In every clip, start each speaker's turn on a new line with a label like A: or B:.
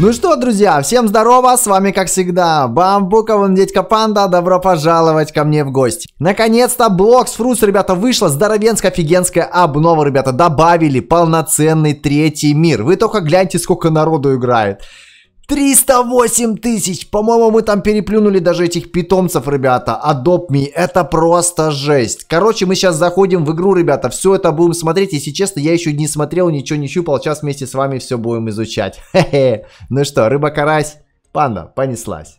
A: Ну что, друзья, всем здорово, с вами как всегда Бамбуковым Дедька Панда, добро пожаловать ко мне в гости. Наконец-то Блокс Фрус, ребята, вышла здоровенская офигенская обнова, ребята, добавили полноценный третий мир. Вы только гляньте, сколько народу играет. 308 тысяч! По-моему, мы там переплюнули даже этих питомцев, ребята. Adopt Me. Это просто жесть. Короче, мы сейчас заходим в игру, ребята. Все это будем смотреть. Если честно, я еще не смотрел, ничего не щупал. Сейчас вместе с вами все будем изучать. Хе-хе. Ну что, рыба-карась, панда, понеслась.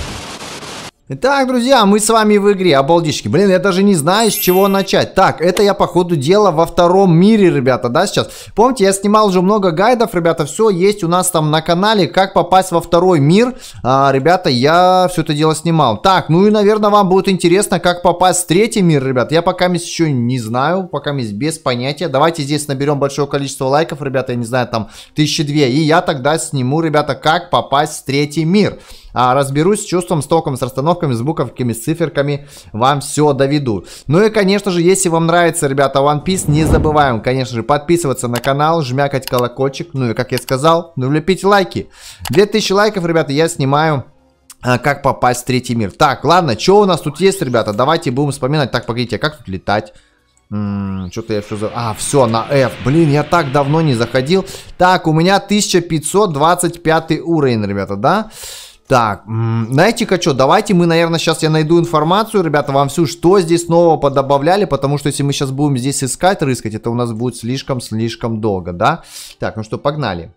A: Итак, друзья, мы с вами в игре, обалдички. Блин, я даже не знаю, с чего начать. Так, это я, по ходу дела, во втором мире, ребята, да, сейчас? Помните, я снимал уже много гайдов, ребята, все есть у нас там на канале, как попасть во второй мир. А, ребята, я все это дело снимал. Так, ну и, наверное, вам будет интересно, как попасть в третий мир, ребят. Я пока еще не знаю, пока без понятия. Давайте здесь наберем большое количество лайков, ребята, я не знаю, там, тысячи две. И я тогда сниму, ребята, как попасть в третий мир. А, разберусь с чувством, с током, с расстановками, с буковками, с циферками. Вам все доведу. Ну и, конечно же, если вам нравится, ребята, One Piece, не забываем, конечно же, подписываться на канал, жмякать колокольчик. Ну и, как я сказал, ну влепите лайки. 2000 лайков, ребята, я снимаю а, как попасть в третий мир. Так, ладно, что у нас тут есть, ребята? Давайте будем вспоминать. Так, погодите, а как тут летать? Что-то я все за... А, все, на F. Блин, я так давно не заходил. Так, у меня 1525 уровень, ребята, да? Да. Так, знаете-ка что, давайте мы, наверное, сейчас я найду информацию, ребята, вам всю, что здесь нового подобавляли, потому что если мы сейчас будем здесь искать, рыскать, это у нас будет слишком-слишком долго, да? Так, ну что, погнали.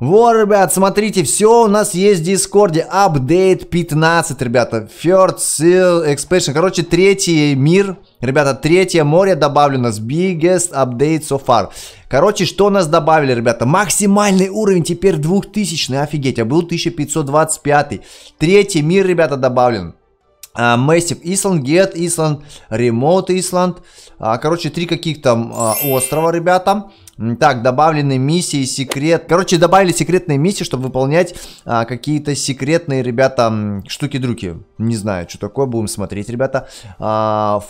A: Во, ребят, смотрите, все у нас есть в Дискорде. Апдейт 15, ребята. Third Seal Expansion. Короче, третий мир. Ребята, третье море добавлено с Biggest Update so far. Короче, что нас добавили, ребята? Максимальный уровень теперь 2000, офигеть, а был 1525. Третий мир, ребята, добавлен. А, Massive Island, Get Island, Remote Island. А, короче, три каких-то а, острова, ребята. Так, добавлены миссии, секрет. Короче, добавили секретные миссии, чтобы выполнять какие-то секретные, ребята, штуки-друки. Не знаю, что такое, будем смотреть, ребята. А,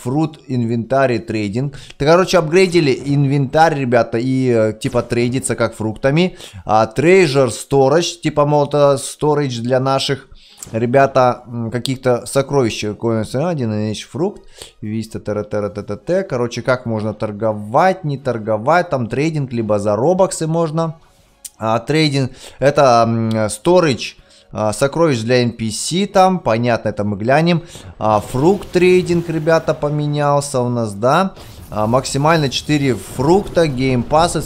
A: инвентарь и трейдинг. Короче, апгрейдили инвентарь, ребята, и э, типа трейдится как фруктами. А, трейжер, сторож, типа молота, сторож для наших ребята каких-то сокровищ один H фрукт, виста тара тара та та т Короче, как можно торговать, не торговать, там трейдинг, либо за робоксы можно. А, трейдинг, это сторич, а, сокровищ для NPC там, понятно, это мы глянем. А, фрукт трейдинг, ребята, поменялся у нас, да. А, максимально 4 фрукта, геймпасса,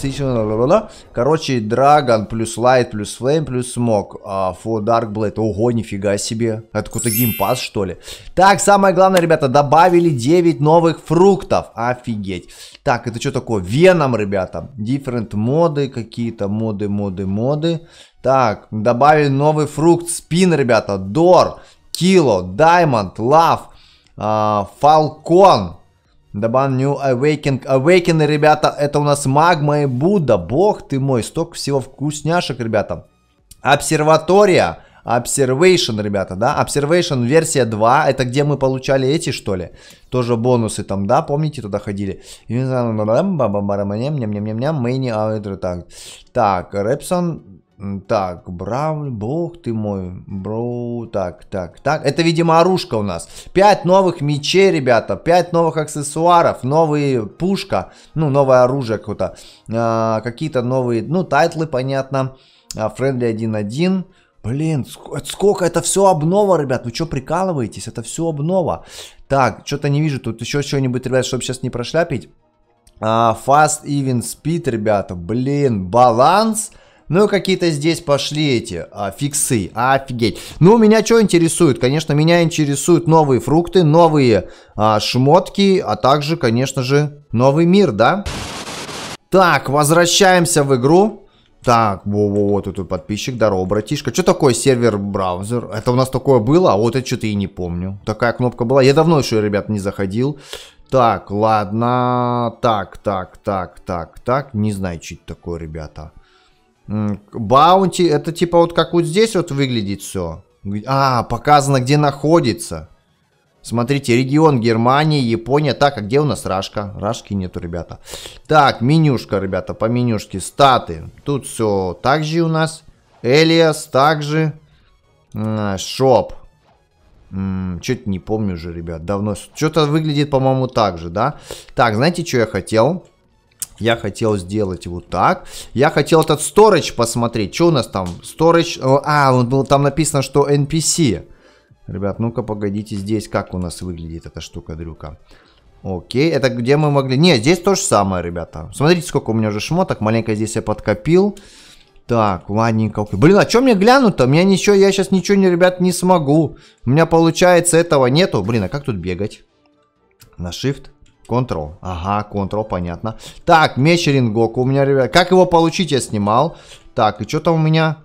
A: короче, драгон, плюс лайт, плюс флейм, плюс смог, for а, Dark Blade, ого, нифига себе, это какой-то геймпасс, что ли? Так, самое главное, ребята, добавили 9 новых фруктов, офигеть. Так, это что такое? Веном, ребята, different моды, какие-то моды, моды, моды. Так, добавили новый фрукт, спин, ребята, дор, кило, даймонд, лав, фалкон, Дабан New Awakening. Awakening, ребята, это у нас магма и Будда. Бог ты мой, столько всего вкусняшек, ребята. Обсерватория. Observation, ребята, да? Observation версия 2, это где мы получали эти, что ли? Тоже бонусы там, да? Помните, туда ходили? Так, Репсон. Так, брав, бог ты мой, бро, так, так, так. Это, видимо, оружка у нас. Пять новых мечей, ребята, пять новых аксессуаров, новые пушка, ну, новое оружие какое-то. А, Какие-то новые, ну, тайтлы, понятно. А, френдли 1.1. Блин, сколько это все обнова, ребят, вы что прикалываетесь? Это все обнова. Так, что-то не вижу, тут еще что-нибудь, ребят, чтобы сейчас не прошляпить. А, fast, even, speed, ребята, блин, баланс... Ну, какие-то здесь пошли эти а, фиксы. Офигеть. Ну, меня что интересует? Конечно, меня интересуют новые фрукты, новые а, шмотки, а также, конечно же, новый мир, да? Так, возвращаемся в игру. Так, во-во-во, тут подписчик, здорово, братишка. Что такое сервер-браузер? Это у нас такое было, а вот это что-то и не помню. Такая кнопка была. Я давно еще, ребят, не заходил. Так, ладно. Так, так, так, так, так. Не знаю, что это такое, ребята. Баунти, это типа вот как вот здесь вот выглядит все. А, показано, где находится. Смотрите, регион Германии, Япония. Так, а где у нас Рашка? Рашки нету, ребята. Так, менюшка, ребята, по менюшке. Статы. Тут все так же у нас. Элиас также. Шоп. Что-то не помню уже, ребят, давно. Что-то выглядит, по-моему, так же, да? Так, знаете, что я хотел? я хотел сделать вот так. Я хотел этот storage посмотреть. Что у нас там? Storage... Э, а, он был, там написано, что NPC. Ребят, ну-ка, погодите, здесь как у нас выглядит эта штука-дрюка. Окей, это где мы могли... Не, здесь то же самое, ребята. Смотрите, сколько у меня уже шмоток. Маленько здесь я подкопил. Так, ладненько. Окей. Блин, а что мне глянуть-то? Меня ничего, я сейчас ничего, не, ребят, не смогу. У меня, получается, этого нету. Блин, а как тут бегать? На shift? Ctrl. Ага, Ctrl, понятно. Так, меч Рингоку у меня, ребят. Как его получить, я снимал. Так, и что там у меня?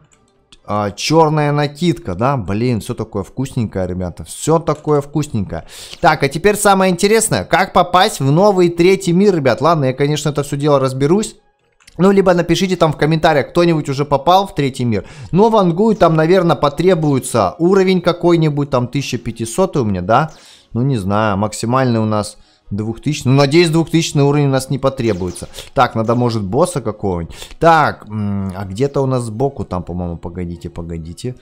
A: А, черная накидка, да? Блин, все такое вкусненькое, ребята. Все такое вкусненькое. Так, а теперь самое интересное. Как попасть в новый третий мир, ребят? Ладно, я, конечно, это все дело разберусь. Ну, либо напишите там в комментариях, кто-нибудь уже попал в третий мир. Но ну, в Ангую там, наверное, потребуется уровень какой-нибудь, там 1500 у меня, да? Ну, не знаю, максимальный у нас 2000. Ну, надеюсь, 2000 уровень у нас не потребуется. Так, надо, может, босса какого-нибудь. Так, а где-то у нас сбоку там, по-моему, погодите, погодите.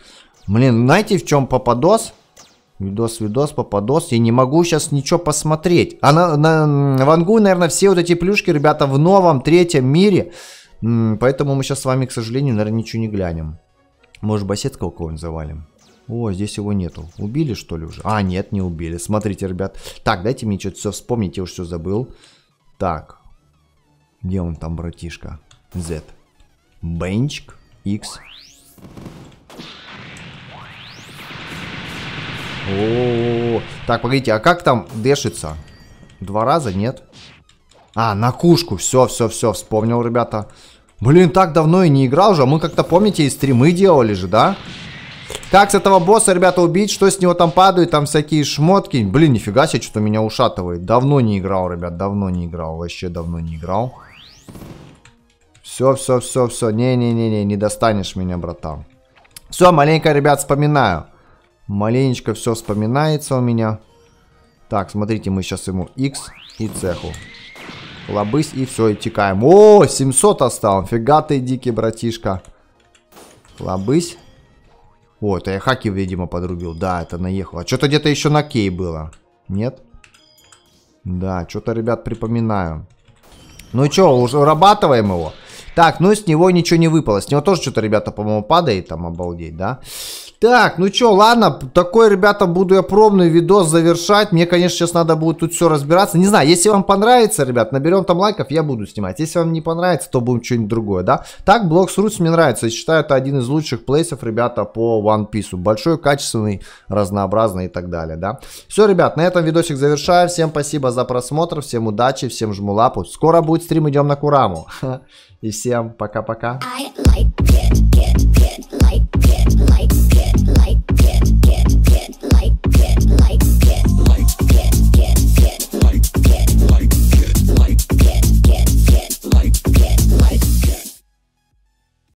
A: Блин, знаете, в чем попадос? Видос, видос, попадос. Я не могу сейчас ничего посмотреть. А на, на, на Вангу, наверное, все вот эти плюшки, ребята, в новом третьем мире. Поэтому мы сейчас с вами, к сожалению, наверное, ничего не глянем. Может, басетка кого-нибудь завалим. О, здесь его нету. Убили, что ли, уже? А, нет, не убили. Смотрите, ребят. Так, дайте мне что-то все вспомнить, я уже все забыл. Так. Где он там, братишка? Z. Бенчик. X. О, -о, О, так, погодите, а как там дышится? Два раза, нет? А, на кушку, все, все, все, вспомнил, ребята. Блин, так давно и не играл же, а мы как-то, помните, и стримы делали же, Да. Как с этого босса, ребята, убить? Что с него там падает? Там всякие шмотки. Блин, нифига себе, что-то меня ушатывает. Давно не играл, ребят, давно не играл. Вообще давно не играл. Все, все, все, все. Не-не-не-не, не достанешь меня, братан. Все, маленько, ребят, вспоминаю. Маленечко все вспоминается у меня. Так, смотрите, мы сейчас ему X и цеху. Лобысь и все, и текаем. О, 700 осталось. Фига ты, дикий братишка. Лобысь. Вот, это я хаки, видимо, подрубил. Да, это наехало. Что-то где-то еще на кей было. Нет? Да, что-то, ребят, припоминаю. Ну что, уже вырабатываем его? Так, ну и с него ничего не выпало. С него тоже что-то, ребята, по-моему, падает там, обалдеть, да? Так, ну чё, ладно, такой, ребята, буду я пробный видос завершать. Мне, конечно, сейчас надо будет тут все разбираться. Не знаю, если вам понравится, ребят, наберем там лайков, я буду снимать. Если вам не понравится, то будем что-нибудь другое, да? Так, Blocks Roots мне нравится. Я считаю, это один из лучших плейсов, ребята, по One Piece. Большой, качественный, разнообразный и так далее, да? Все, ребят, на этом видосик завершаю. Всем спасибо за просмотр, всем удачи, всем жму лапу. Скоро будет стрим, идем на Кураму. И всем пока-пока.